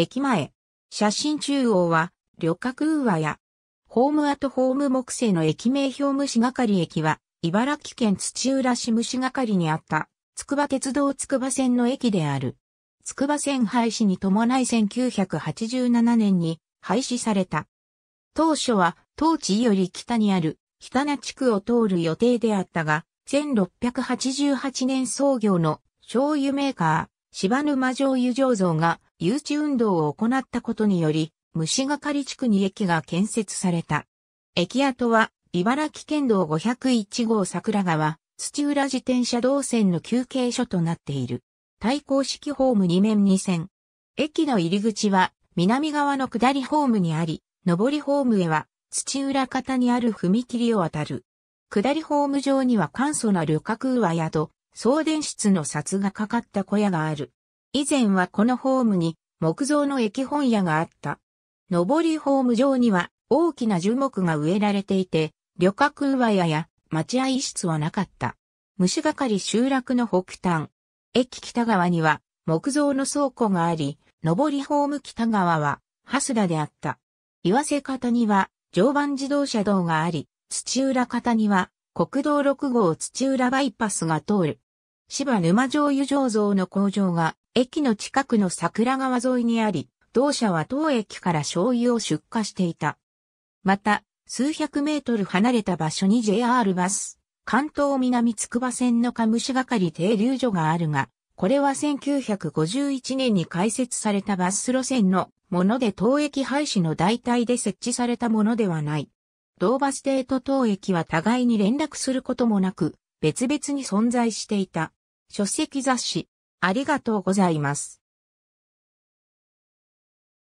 駅前。写真中央は、旅客ウーや、ホームアトホーム木製の駅名標虫係駅は、茨城県土浦市虫係にあった、筑波鉄道筑波線の駅である。筑波線廃止に伴い1987年に廃止された。当初は、当地より北にある、北名地区を通る予定であったが、1688年創業の醤油メーカー、芝沼醤油醸造が誘致運動を行ったことにより、虫がかり地区に駅が建設された。駅跡は、茨城県道501号桜川、土浦自転車道線の休憩所となっている。対向式ホーム2面2線。駅の入り口は、南側の下りホームにあり、上りホームへは、土浦方にある踏切を渡る。下りホーム上には簡素な旅客上宿、送電室の札がかかった小屋がある。以前はこのホームに木造の駅本屋があった。上りホーム上には大きな樹木が植えられていて、旅客上屋や待合室はなかった。虫がかり集落の北端。駅北側には木造の倉庫があり、上りホーム北側はハスラであった。岩瀬方には常磐自動車道があり、土浦方には国道6号土浦バイパスが通る。芝沼醤油醸造の工場が駅の近くの桜川沿いにあり、同社は当駅から醤油を出荷していた。また、数百メートル離れた場所に JR バス、関東南筑波線のカムシ係停留所があるが、これは1951年に開設されたバス路線のもので当駅廃止の代替で設置されたものではない。同バス停と当駅は互いに連絡することもなく、別々に存在していた。書籍雑誌、ありがとうございます。